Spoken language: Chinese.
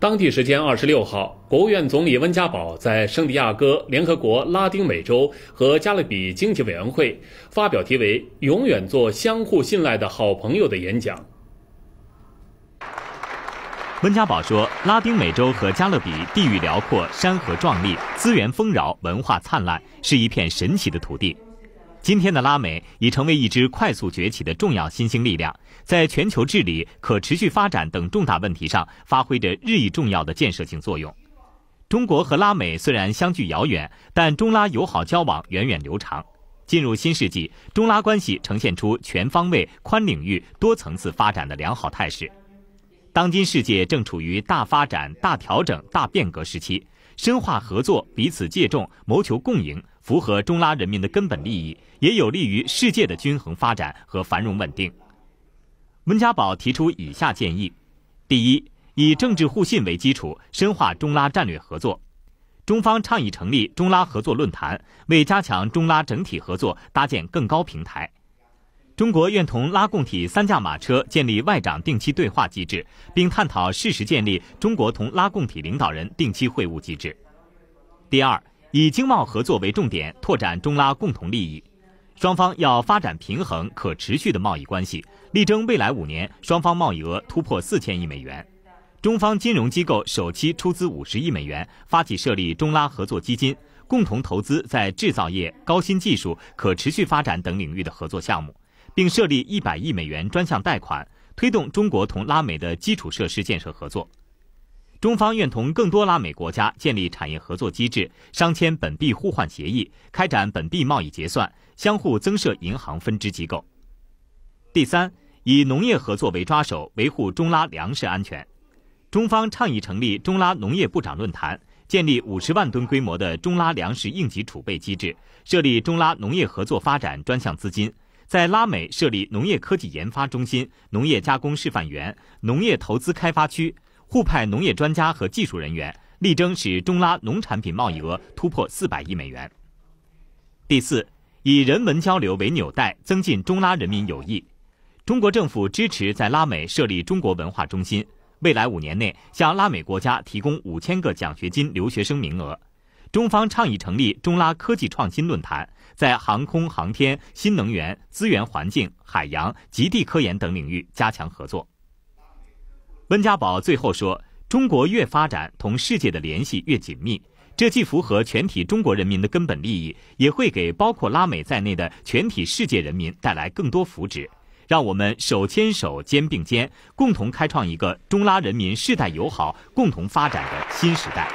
当地时间二十六号，国务院总理温家宝在圣地亚哥联合国拉丁美洲和加勒比经济委员会发表题为“永远做相互信赖的好朋友”的演讲。温家宝说：“拉丁美洲和加勒比地域辽阔，山河壮丽，资源丰饶，文化灿烂，是一片神奇的土地。”今天的拉美已成为一支快速崛起的重要新兴力量，在全球治理、可持续发展等重大问题上发挥着日益重要的建设性作用。中国和拉美虽然相距遥远，但中拉友好交往源远流长。进入新世纪，中拉关系呈现出全方位、宽领域、多层次发展的良好态势。当今世界正处于大发展、大调整、大变革时期，深化合作，彼此借重，谋求共赢。符合中拉人民的根本利益，也有利于世界的均衡发展和繁荣稳定。温家宝提出以下建议：第一，以政治互信为基础，深化中拉战略合作。中方倡议成立中拉合作论坛，为加强中拉整体合作搭建更高平台。中国愿同拉共体三驾马车建立外长定期对话机制，并探讨适时建立中国同拉共体领导人定期会晤机制。第二。以经贸合作为重点，拓展中拉共同利益。双方要发展平衡、可持续的贸易关系，力争未来五年双方贸易额突破四千亿美元。中方金融机构首期出资五十亿美元，发起设立中拉合作基金，共同投资在制造业、高新技术、可持续发展等领域的合作项目，并设立一百亿美元专项贷款，推动中国同拉美的基础设施建设合作。中方愿同更多拉美国家建立产业合作机制，商签本币互换协议，开展本币贸易结算，相互增设银行分支机构。第三，以农业合作为抓手，维护中拉粮食安全。中方倡议成立中拉农业部长论坛，建立五十万吨规模的中拉粮食应急储备机制，设立中拉农业合作发展专项资金，在拉美设立农业科技研发中心、农业加工示范园、农业投资开发区。互派农业专家和技术人员，力争使中拉农产品贸易额突破四百亿美元。第四，以人文交流为纽带，增进中拉人民友谊。中国政府支持在拉美设立中国文化中心，未来五年内向拉美国家提供五千个奖学金留学生名额。中方倡议成立中拉科技创新论坛，在航空航天、新能源、资源环境、海洋、极地科研等领域加强合作。温家宝最后说：“中国越发展，同世界的联系越紧密。这既符合全体中国人民的根本利益，也会给包括拉美在内的全体世界人民带来更多福祉。让我们手牵手、肩并肩，共同开创一个中拉人民世代友好、共同发展的新时代。”